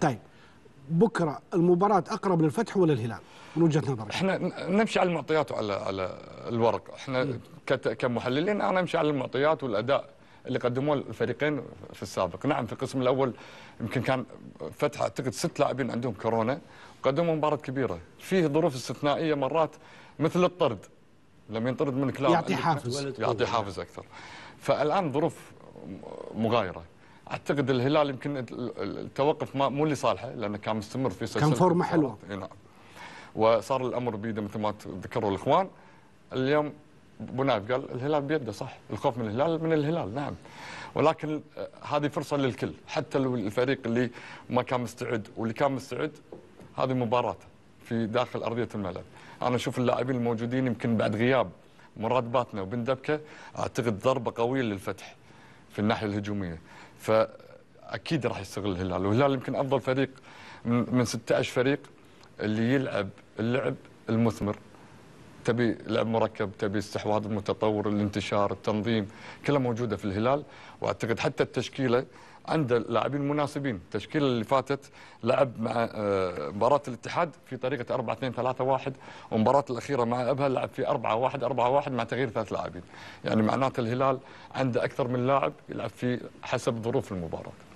طيب بكره المباراه اقرب للفتح ولا الهلال من وجهه نظرك؟ احنا نمشي على المعطيات وعلى على الورق، احنا كمحللين انا امشي على المعطيات والاداء اللي قدموه الفريقين في السابق، نعم في القسم الاول يمكن كان فتح اعتقد ست لاعبين عندهم كورونا وقدموا مباراه كبيره، فيه ظروف استثنائيه مرات مثل الطرد لما ينطرد منك لاعب يعطي حافز يعطي حافز اكثر. فالان ظروف مغايره اعتقد الهلال يمكن التوقف ما مو لصالحه لانه كان مستمر في سلسله كان فورمه حلوه نعم وصار الامر بيده مثل ما ذكروا الاخوان اليوم ابو نايف قال الهلال بيده صح الخوف من الهلال من الهلال نعم ولكن آه، هذه فرصه للكل حتى الفريق اللي ما كان مستعد واللي كان مستعد هذه مباراه في داخل ارضيه الملعب انا اشوف اللاعبين الموجودين يمكن بعد غياب مراد باتنا وبن دبكه اعتقد ضربه قويه للفتح في الناحيه الهجوميه فاكيد راح يستغل الهلال والهلال يمكن افضل فريق من 16 فريق اللي يلعب اللعب المثمر تبي لعب مركب تبي استحواذ المتطور الانتشار التنظيم كلها موجوده في الهلال واعتقد حتى التشكيله عنده اللاعبين مناسبين التشكيله اللي فاتت لعب مع آه، مباراه الاتحاد في طريقه 4 2 3 1 ومباراه الاخيره مع ابها لعب في 4 1 4 1 مع تغيير ثلاث لاعبين يعني معناته الهلال عنده اكثر من لاعب يلعب في حسب ظروف المباراه